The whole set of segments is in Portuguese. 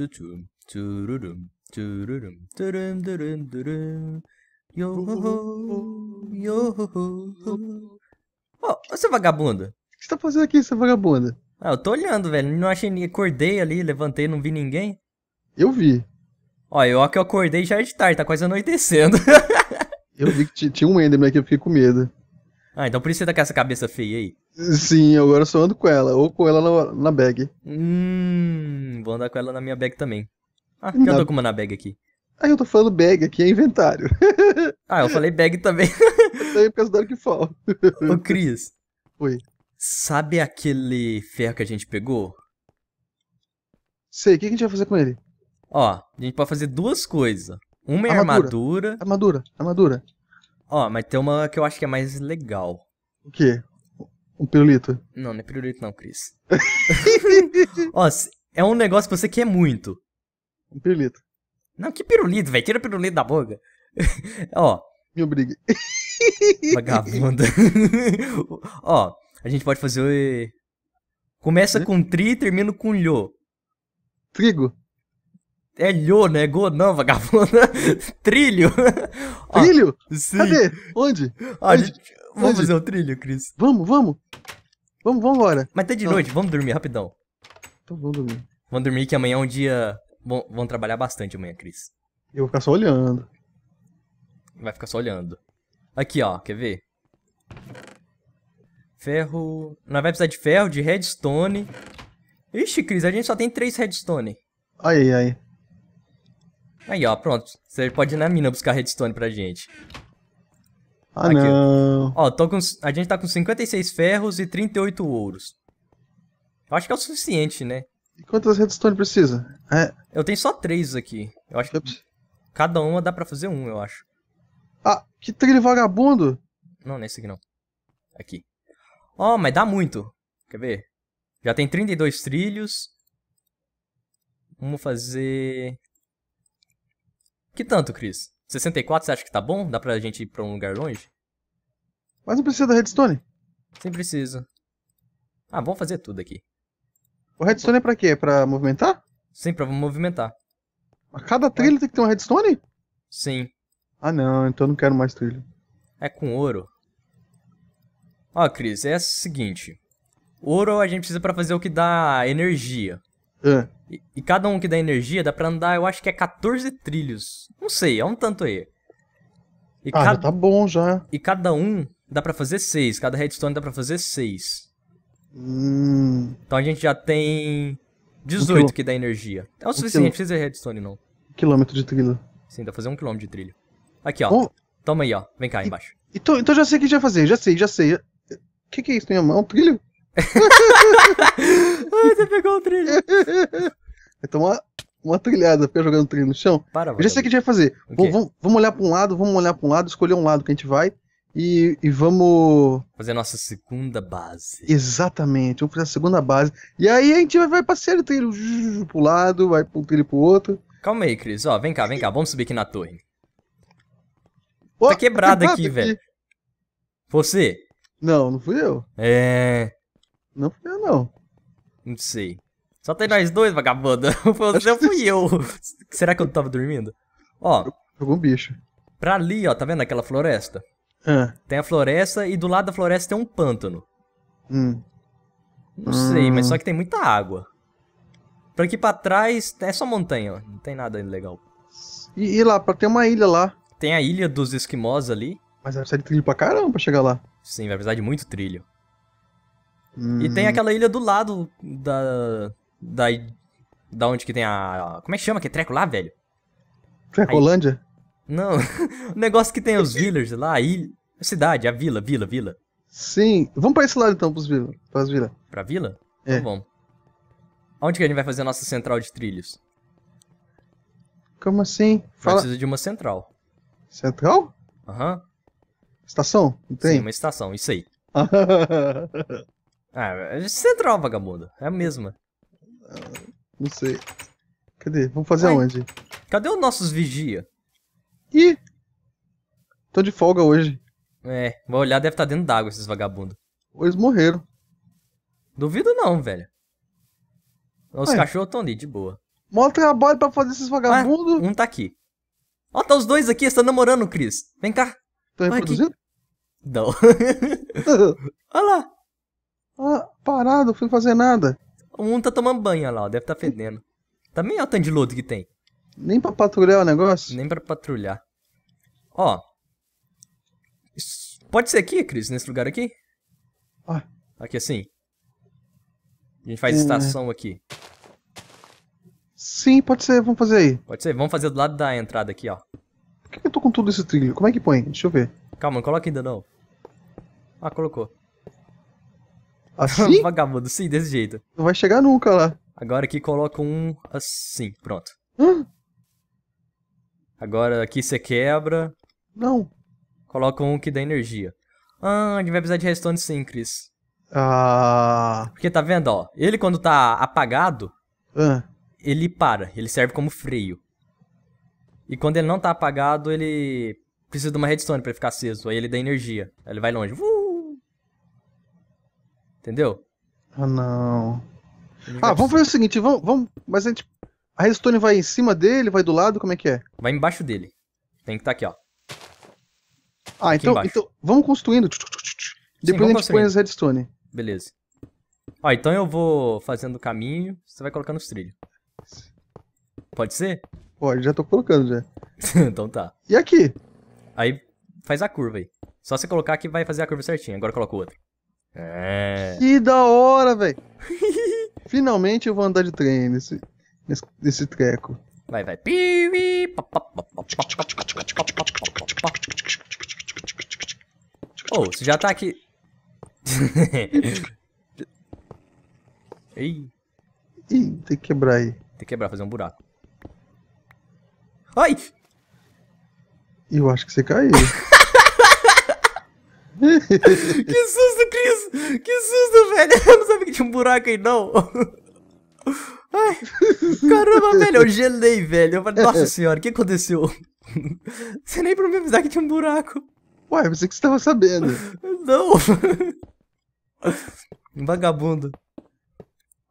tutu, tururum, tururum, turum, turum, turum. Yo ho ho, yo ho ho. Ô, oh, seu é vagabundo! O que você tá fazendo aqui, seu vagabunda? Ah, eu tô olhando, velho. Não achei ninguém. Acordei ali, levantei, não vi ninguém. Eu vi. Ó, eu ó que eu acordei já é de tarde, tá quase anoitecendo. eu vi que tinha um Enderman aqui, eu fiquei com medo. Ah, então por isso você tá com essa cabeça feia aí. Sim, eu agora só ando com ela, ou com ela na, na bag. Hum, vou andar com ela na minha bag também. Ah, na... eu tô com uma na bag aqui? Ah, eu tô falando bag aqui, é inventário. ah, eu falei bag também. também por causa do fala. Ô, Cris. Oi. Sabe aquele ferro que a gente pegou? Sei, o que a gente vai fazer com ele? Ó, a gente pode fazer duas coisas. Uma é armadura. Armadura, armadura. armadura. Ó, mas tem uma que eu acho que é mais legal. O quê? Um pirulito. Não, não é pirulito não, Cris. Ó, é um negócio que você quer muito. Um pirulito. Não, que pirulito, velho. Tira o pirulito da boca. Ó. Me obrigue. Vagabunda. Ó, a gente pode fazer. Começa é? com tri e termina com lho. Trigo? É lho, né? Go não, é vagabunda. Trilho. Ó, Trilho? Sim. Cadê? Onde? Onde? A gente, Vamos fazer um trilho, Cris? Vamos, vamos. Vamos, vamos embora. Mas tá de noite, vamos dormir rapidão. Então vamos dormir. Vamos dormir que amanhã é um dia... Bom, vão trabalhar bastante amanhã, Cris. Eu vou ficar só olhando. Vai ficar só olhando. Aqui, ó, quer ver? Ferro... Nós vai precisar de ferro, de redstone. Ixi, Cris, a gente só tem três redstone. Aí, aí. Aí, ó, pronto. Você pode ir na mina buscar redstone pra gente. Ah, Aqui, não. Ó, tô com, a gente tá com 56 ferros e 38 ouros. Eu acho que é o suficiente, né? E quantas redstone precisa? É. Eu tenho só três aqui. Eu acho Ups. que cada uma dá pra fazer um, eu acho. Ah, que trilho vagabundo! Não, não é esse aqui não. Aqui. Ó, oh, mas dá muito. Quer ver? Já tem 32 trilhos. Vamos fazer... Que tanto, Cris? 64 você acha que tá bom? Dá pra gente ir pra um lugar longe? Mas não precisa da redstone. Sim, precisa. Ah, vamos fazer tudo aqui. O redstone é pra quê? É pra movimentar? Sim, pra movimentar. A cada trilha é. tem que ter uma redstone? Sim. Ah não, então eu não quero mais trilha. É com ouro. Ó, Cris, é o seguinte. Ouro a gente precisa pra fazer o que dá energia. Ah. E, e, cada um que dá energia dá pra andar, eu acho que é 14 trilhos. Não sei, é um tanto aí. E ah, tá bom já. E cada um dá pra fazer 6. Cada redstone dá pra fazer 6. Hum... Então a gente já tem 18 um quilô... que dá energia. É o suficiente, um não precisa de redstone não. Um quilômetro de trilha. Sim, dá pra fazer um quilômetro de trilha. Aqui, ó. Toma aí, ó. Vem cá, embaixo. Então, então já sei o que a gente vai fazer. Já sei, já sei. O que, que é isso? Tem a mão? É um trilho? Ai, você pegou o trilho. Então, uma, uma trilhada, ficar jogando trilho no chão. Para, eu já sei o que a gente vai fazer. Vamos, olhar pra um lado, vamos olhar pra um lado, escolher um lado que a gente vai. E, e vamos. Fazer a nossa segunda base. Exatamente, vamos fazer a segunda base. E aí a gente vai, vai passeando o trilho pro lado, vai pro trilho pro outro. Calma aí, Cris. Ó, vem cá, vem cá. Vamos subir aqui na torre. Oh, tá quebrado, quebrado aqui, aqui. velho. Você? Não, não fui eu. É. Não fui eu, não. Não sei. Só tem nós dois, vagabunda. Você fui eu. Será que eu tava dormindo? Ó. Algum bicho. Pra ali, ó, tá vendo aquela floresta? Ah. Tem a floresta e do lado da floresta tem um pântano. Hum. Não hum. sei, mas hum. só que tem muita água. Pra aqui pra trás é só montanha, ó. Não tem nada legal. E, e lá, tem uma ilha lá. Tem a ilha dos esquimós ali. Mas vai precisar de trilho pra caramba pra chegar lá. Sim, vai precisar de muito trilho. Uhum. E tem hum. aquela ilha do lado da. Da. Da onde que tem a. como é que chama? Que é treco lá, velho? Trecolândia? Aí, não. o negócio que tem os villagers lá, a ilha. A cidade, a vila, vila, vila. Sim. Vamos pra esse lado então, pros vila, pras vila. Pra vila? É. Então vamos. Onde que a gente vai fazer a nossa central de trilhos? Como assim? Fala... Precisa de uma central. Central? Aham. Estação? Não tem? Sim, uma estação, isso aí. Ah, é central, vagabundo. É a mesma. Não sei. Cadê? Vamos fazer Ai. aonde? Cadê os nossos vigia? Ih! Tô de folga hoje. É, vou olhar, deve estar tá dentro d'água esses vagabundos. Eles morreram. Duvido não, velho. Os Ai. cachorros estão ali, de boa. Mó trabalho pra fazer esses vagabundos. Ah, um tá aqui. Ó, tá os dois aqui, estão namorando, Cris. Vem cá. Estão reproduzindo? Não. Olha lá. Ah, parado, fui fazer nada. Um tá tomando banho lá, ó, deve tá fedendo. Também tá é o tanto de lodo que tem. Nem pra patrulhar o negócio? Nem pra patrulhar. Ó. Pode ser aqui, Cris, nesse lugar aqui? Ah. Aqui assim. A gente faz é... estação aqui. Sim, pode ser, vamos fazer aí. Pode ser, vamos fazer do lado da entrada aqui, ó. Por que eu tô com tudo esse trilho? Como é que põe? Deixa eu ver. Calma, coloca ainda não. Ah, colocou. Assim? Vagabundo, sim, desse jeito. Não vai chegar nunca lá. Agora aqui coloca um assim, pronto. Hã? Agora aqui você quebra. Não. Coloca um que dá energia. Ah, a gente vai precisar de redstone sim, Cris. Ah. Porque tá vendo, ó. Ele quando tá apagado, ele para. Ele serve como freio. E quando ele não tá apagado, ele precisa de uma redstone para ficar aceso. Aí ele dá energia. Aí ele vai longe. Uh! Entendeu? Ah, não. Ah, vamos fazer o seguinte, vamos, vamos. Mas a gente. A redstone vai em cima dele, vai do lado, como é que é? Vai embaixo dele. Tem que estar tá aqui, ó. Ah, aqui então, então vamos construindo. Depois Sim, a gente põe as redstone. Beleza. Ó, então eu vou fazendo o caminho, você vai colocando os trilhos. Pode ser? Pode, já tô colocando já. então tá. E aqui? Aí faz a curva aí. Só você colocar aqui vai fazer a curva certinha. Agora coloca o outro. É. Que da hora, velho. Finalmente eu vou andar de trem nesse, nesse, nesse treco. Vai, vai. Oh, você já tá aqui. Ei. Ih, tem que quebrar aí. Tem que quebrar, fazer um buraco. Ai! Eu acho que você caiu. que susto, Cris! Que susto, velho! Eu não sabia que tinha um buraco aí, não! Ai, caramba, velho, eu gelei, velho. Eu falei, é. nossa senhora, o que aconteceu? Você nem pra me avisar que tinha um buraco. Uai, você que estava sabendo. Não! Vagabundo.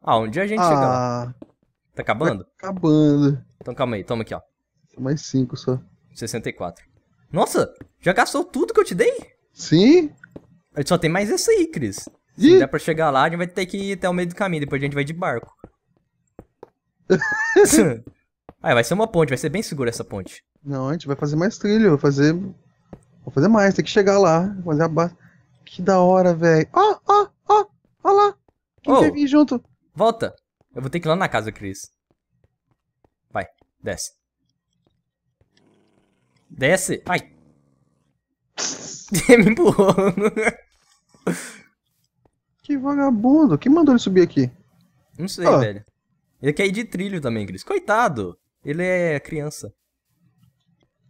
Ah, um dia a gente ah, Tá acabando? Tá acabando. Então calma aí, toma aqui, ó. Mais 5 só. 64. Nossa, já gastou tudo que eu te dei? Sim. A gente só tem mais essa aí, Cris. Se Ih. der pra chegar lá, a gente vai ter que ir até o meio do caminho, depois a gente vai de barco. ah, vai ser uma ponte, vai ser bem segura essa ponte. Não, a gente vai fazer mais trilho, vai fazer. Vou fazer mais, tem que chegar lá, fazer a base. Que da hora, velho. Ó, ó, ó, ó lá. Quem oh, quer vir junto? Volta. Eu vou ter que ir lá na casa, Cris. Vai, desce. Desce. Ai me empurrou. que vagabundo. Quem mandou ele subir aqui? Não sei, ah. velho. Ele quer ir de trilho também, Cris. Coitado. Ele é criança.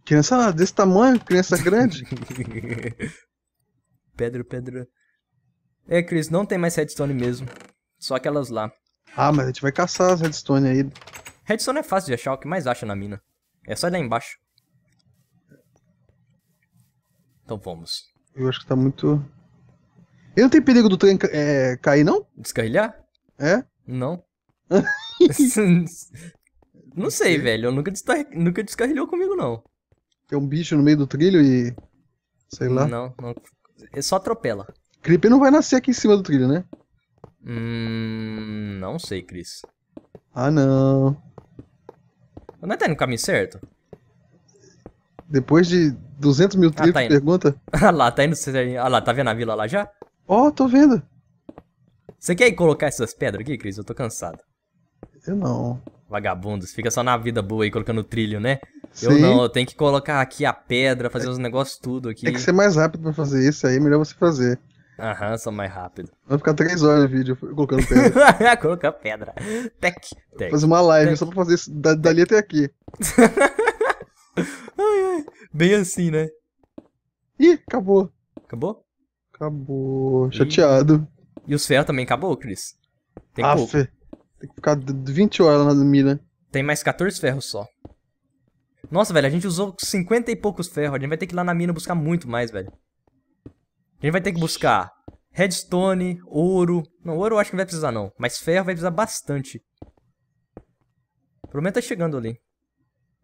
Criança desse tamanho? Criança grande? Pedro, pedra. É, Cris, não tem mais redstone mesmo. Só aquelas lá. Ah, mas a gente vai caçar as redstone aí. Redstone é fácil de achar, o que mais acha na mina. É só ir lá embaixo. Então vamos. Eu acho que tá muito. eu não tem perigo do trem é, cair, não? Descarrilhar? É? Não. não sei, velho. Eu nunca, destar... nunca descarrilhou comigo, não. Tem um bicho no meio do trilho e. Sei lá. Não, não. Ele só atropela. Creeper não vai nascer aqui em cima do trilho, né? Hum. Não sei, Cris. Ah, não. não tá no caminho certo? Depois de 200 mil ah, tá pergunta. ah lá, tá indo. Ah lá, tá vendo a vila lá já? Ó, oh, tô vendo. Você quer ir colocar essas pedras aqui, Cris? Eu tô cansado. Eu não. Vagabundos, fica só na vida boa aí colocando trilho, né? Sim. Eu não, eu tenho que colocar aqui a pedra, fazer é, os negócios tudo aqui. Tem é que ser mais rápido pra fazer isso aí, melhor você fazer. Aham, só mais rápido. Vai ficar três horas no vídeo colocando pedra. colocar pedra. Tec, tec. Fazer uma live tec, só pra fazer isso dali até aqui. Ai, ai. Bem assim, né? Ih, acabou. Acabou? Acabou. Chateado. E o ferros também acabou, Cris? Tem Aff, ah, pouco. Tem que ficar 20 horas na mina. Tem mais 14 ferros só. Nossa, velho, a gente usou 50 e poucos ferros. A gente vai ter que ir lá na mina buscar muito mais, velho. A gente vai ter que buscar redstone, ouro. Não, ouro eu acho que não vai precisar, não. Mas ferro vai precisar bastante. prometa tá chegando ali.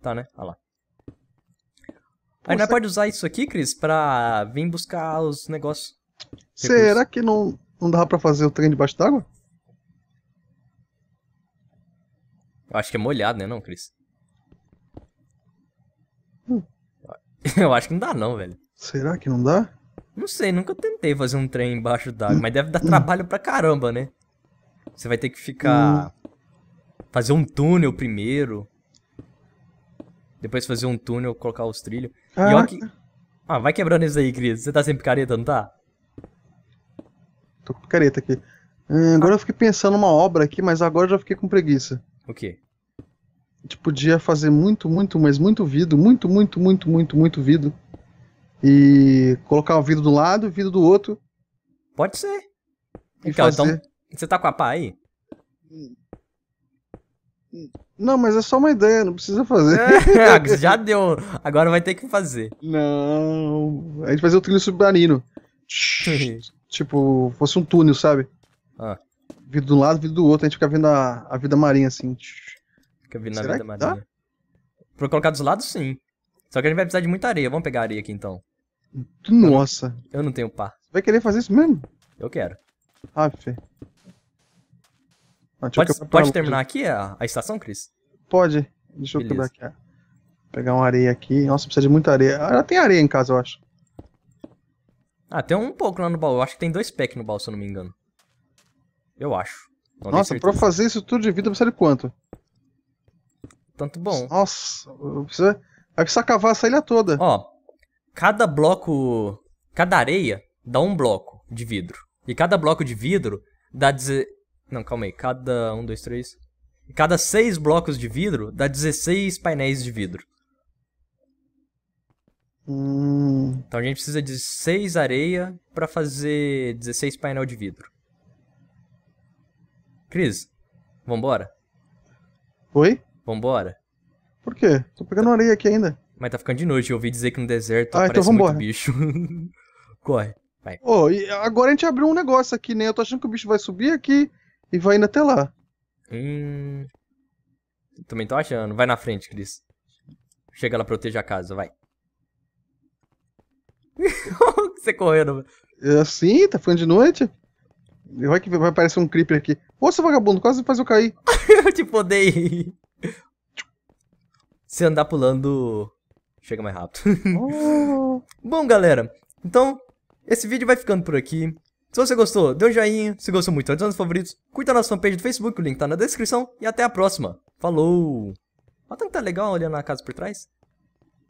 Tá, né? Olha lá. Ainda Aí não é pode usar isso aqui, Cris, pra vir buscar os negócios. Será que não, não dava pra fazer o trem debaixo d'água? Eu acho que é molhado, né, não, Cris? Hum. Eu acho que não dá, não, velho. Será que não dá? Não sei, nunca tentei fazer um trem embaixo d'água, hum. mas deve dar hum. trabalho pra caramba, né? Você vai ter que ficar. Hum. Fazer um túnel primeiro. Depois fazer um túnel, colocar os trilhos. Ah. E ó que... Ah, vai quebrando isso aí, Cris. Você tá sem picareta, não tá? Tô com picareta aqui. Hum, agora ah. eu fiquei pensando numa obra aqui, mas agora eu já fiquei com preguiça. O quê? A gente podia fazer muito, muito, mas muito vidro. Muito, muito, muito, muito, muito vidro. E colocar o vidro do lado, o vidro do outro. Pode ser. E então, fazer... então, você tá com a pá aí? Hum. Não, mas é só uma ideia, não precisa fazer. É, já deu, agora vai ter que fazer. Não. A gente fazia o trilho submarino. tipo, fosse um túnel, sabe? Ah. Vindo de um lado, vindo do outro, a gente fica vendo a, a vida marinha assim. Fica vendo a vida marinha. Dá? Pra colocar dos lados, sim. Só que a gente vai precisar de muita areia. Vamos pegar areia aqui então. Nossa. Eu não, eu não tenho pá. Você vai querer fazer isso mesmo? Eu quero. Ah, Fê. Ah, pode, pode terminar aqui a, a estação, Cris? Pode. Deixa Beleza. eu pegar aqui. Pegar uma areia aqui. Nossa, precisa de muita areia. Ela ah, tem areia em casa, eu acho. Ah, tem um pouco lá no baú. Eu acho que tem dois packs no baú, se eu não me engano. Eu acho. Não Nossa, pra fazer isso tudo de vida, precisa de quanto? Tanto bom. Nossa, precisa... Vai precisar cavar essa ilha toda. Ó, cada bloco... Cada areia dá um bloco de vidro. E cada bloco de vidro dá... Não, calma aí. Cada um, dois, três. Cada seis blocos de vidro dá 16 painéis de vidro. Hum. Então a gente precisa de 6 areia para fazer 16 painel de vidro. Cris, vambora? Oi? Vambora? Por quê? Tô pegando tá. areia aqui ainda. Mas tá ficando de noite, eu ouvi dizer que no deserto ah, então aparece então muito bicho. Corre, vai. Ô, oh, agora a gente abriu um negócio aqui, né? Eu tô achando que o bicho vai subir aqui, e vai indo até lá. Hum. Também tô achando. Vai na frente, Cris. Chega lá, proteja a casa, vai. Você correndo. É assim, tá ficando de noite? Vai que vai aparecer um creeper aqui. Ô, seu vagabundo, quase faz eu cair. eu te podei. Se andar pulando, chega mais rápido. Oh. Bom, galera, então esse vídeo vai ficando por aqui. Se você gostou, dê um joinha. Se gostou muito, adicione é os favoritos. Curta a nossa fanpage do Facebook, o link tá na descrição. E até a próxima. Falou! Olha tanto tá legal olhando a casa por trás.